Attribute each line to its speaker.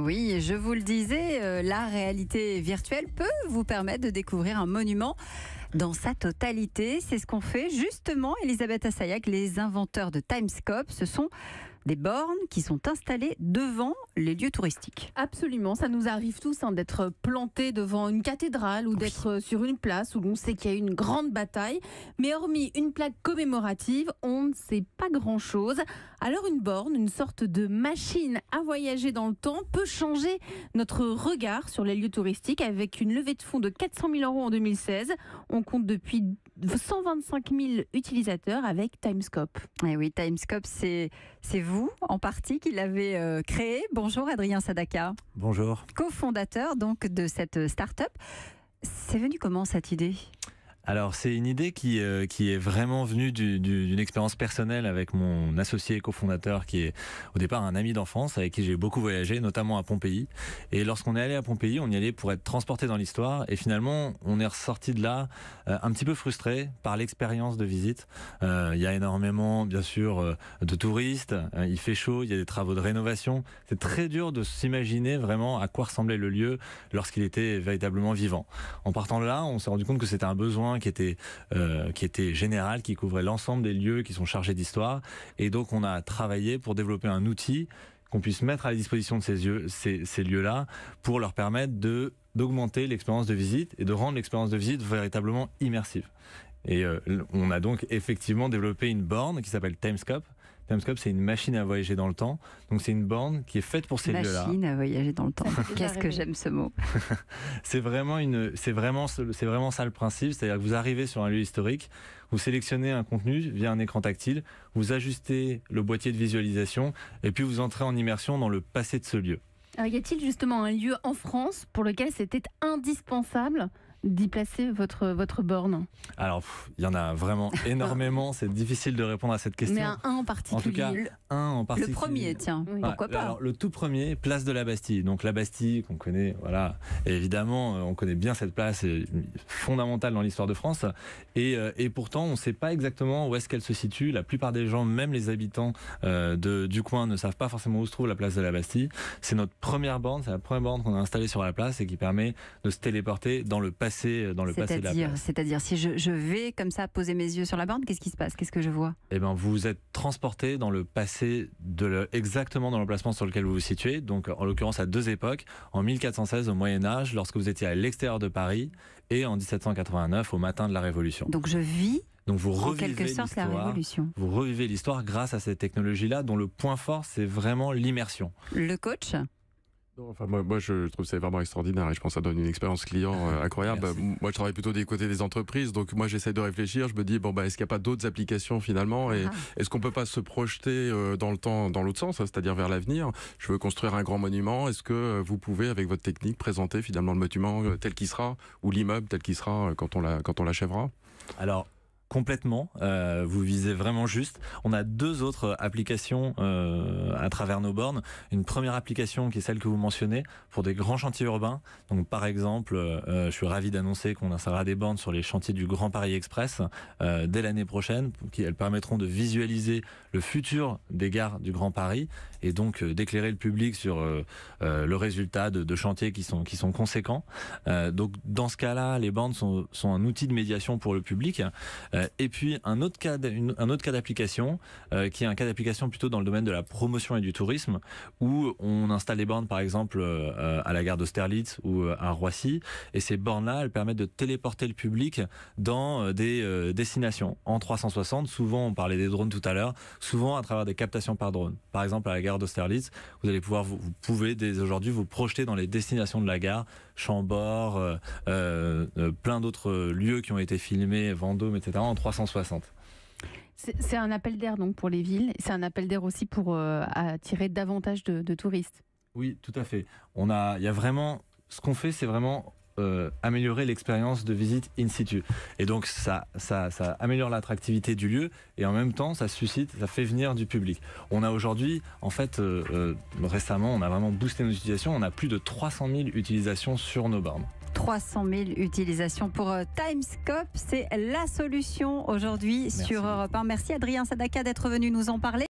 Speaker 1: Oui, je vous le disais, euh, la réalité virtuelle peut vous permettre de découvrir un monument dans sa totalité. C'est ce qu'on fait justement, Elisabeth Assayac, les inventeurs de Timescope. Ce sont des bornes qui sont installées devant les lieux touristiques. Absolument, ça nous arrive tous hein, d'être plantés devant une cathédrale ou d'être sur une place où l'on sait qu'il y a eu une grande bataille. Mais hormis une plaque commémorative, on ne sait pas grand-chose. Alors une borne, une sorte de machine à voyager dans le temps, peut changer notre regard sur les lieux touristiques avec une levée de fonds de 400 000 euros en 2016. On compte depuis 125 000 utilisateurs avec Timescope. Et eh oui, Timescope, c'est vous en partie qui l'avez euh, créé. Bonjour Adrien Sadaka. Bonjour. Co-fondateur donc de cette euh, start-up. C'est venu comment cette idée
Speaker 2: alors c'est une idée qui, euh, est vraiment venue d'une expérience personnelle avec mon associé et cofondateur qui est au départ un ami d'enfance avec qui j'ai beaucoup voyagé, notamment à Pompéi. Et lorsqu'on est allé à Pompéi, on y allait pour être transporté dans l'histoire et finalement on est ressorti de là euh, un petit peu frustré par l'expérience de visite. Euh, il y a énormément bien sûr de touristes, il fait chaud, il y a des travaux de rénovation. C'est très dur de s'imaginer vraiment à quoi ressemblait le lieu lorsqu'il était véritablement vivant. En partant de là, on s'est rendu compte que c'était un besoin qui était, euh, qui était général, qui couvrait l'ensemble des lieux qui sont chargés d'histoire. Et donc on a travaillé pour développer un outil qu'on puisse mettre à la disposition de ces, ces, lieux-là pour leur permettre de d'augmenter l'expérience de visite et de rendre l'expérience de visite véritablement immersive. Et euh, on a donc effectivement développé une borne qui s'appelle Timescope, Timescope, c'est une machine à voyager dans le temps. Donc c'est une borne qui est faite pour ces lieux-là. Machine
Speaker 1: à voyager dans le temps. Qu'est-ce que j'aime ce mot.
Speaker 2: c'est vraiment une, c'est vraiment, c'est vraiment ça le principe. C'est-à-dire que vous arrivez sur un lieu historique, vous sélectionnez un contenu via un écran tactile, vous ajustez le boîtier de visualisation et puis vous entrez en immersion dans le passé de ce lieu.
Speaker 1: y a-t-il justement un lieu en France pour lequel c'était indispensable d'y placer votre, votre borne
Speaker 2: Alors, il y en a vraiment énormément. c'est difficile de répondre à cette question. Mais un,
Speaker 1: en particulier. En tout cas,
Speaker 2: un en particulier. Le premier,
Speaker 1: tiens. Pourquoi pas alors,
Speaker 2: Le tout premier, place de la Bastille. Donc, la Bastille, qu'on connaît, voilà. évidemment, euh, on connaît bien cette place, euh, fondamentale dans l'histoire de France. Et, euh, pourtant, on ne sait pas exactement où est-ce qu'elle se situe. La plupart des gens, même les habitants de, du coin, ne savent pas forcément où se trouve la place de la Bastille. C'est notre première borne, c'est la première borne qu'on a installée sur la place et qui permet de se téléporter dans le passé euh, dans le
Speaker 1: C'est-à-dire, si je, vais comme ça poser mes yeux sur la borne, qu'est-ce qui se passe Qu'est-ce que je vois
Speaker 2: Eh bien, vous êtes transporté dans le passé, exactement dans l'emplacement sur lequel vous vous situez, donc en l'occurrence à deux époques, en 1416 au Moyen-Âge, lorsque vous étiez à l'extérieur de Paris, et en 1789 au matin de la Révolution. Donc je vis donc vous en quelque sorte la révolution. Vous revivez l'histoire grâce à cette technologie là dont le point fort c'est vraiment l'immersion. Le coach enfin, moi, je trouve ça vraiment extraordinaire et je pense que ça donne une expérience client euh, incroyable. Moi, je travaille plutôt des côtés des entreprises, donc moi, j'essaie de réfléchir. Je me dis, bon, bah, est-ce qu'il n'y a pas d'autres applications finalement Et ah. est-ce qu'on peut pas se projeter euh, dans le temps, dans l'autre sens, hein, c'est-à-dire vers l'avenir Je veux construire un grand monument. Est-ce que euh, vous pouvez, avec votre technique, présenter finalement le monument tel qu'il sera ou l'immeuble tel qu'il sera quand on l'achèvera alors, complètement. Euh, vous visez vraiment juste. On a deux autres applications euh, à travers nos bornes. Une première application qui est celle que vous mentionnez pour des grands chantiers urbains. Donc par exemple, euh, je suis ravi d'annoncer qu'on installera des bornes sur les chantiers du Grand Paris Express dès l'année prochaine, qui elles permettront de visualiser le futur des gares du Grand Paris et donc d'éclairer le public sur le résultat de, chantiers qui sont qui sont conséquents. donc dans ce cas-là, les bornes sont, sont un outil de médiation pour le public. Euh, et puis un autre cas, un autre cas d'application euh, qui est un cas d'application plutôt dans le domaine de la promotion et du tourisme où on installe des bornes par exemple euh, à la gare d'Austerlitz ou à Roissy et ces bornes-là elles permettent de téléporter le public dans des destinations en 360. Souvent on parlait des drones tout à l'heure, souvent à travers des captations par drone. Par exemple à la gare d'Austerlitz, vous allez pouvoir vous, vous pouvez dès aujourd'hui vous projeter dans les destinations de la gare Chambord, euh, euh, euh, plein d'autres lieux qui ont été filmés, Vendôme, etc., en 360.
Speaker 1: C'est un appel d'air donc pour les villes, c'est un appel d'air aussi pour attirer davantage de, touristes.
Speaker 2: Oui, tout à fait. On a, il y a vraiment, ce qu'on fait, c'est vraiment euh, améliorer l'expérience de visite in situ. Et donc ça, ça, améliore l'attractivité du lieu et en même temps ça suscite, ça fait venir du public. On a aujourd'hui, en fait, euh, euh, récemment, on a vraiment boosté nos utilisations. On a plus de 300 000 utilisations sur nos bornes.
Speaker 1: 300 000 utilisations pour Timescope, c'est la solution aujourd'hui sur Europe 1. Merci Adrien Sadaka d'être venu nous en parler.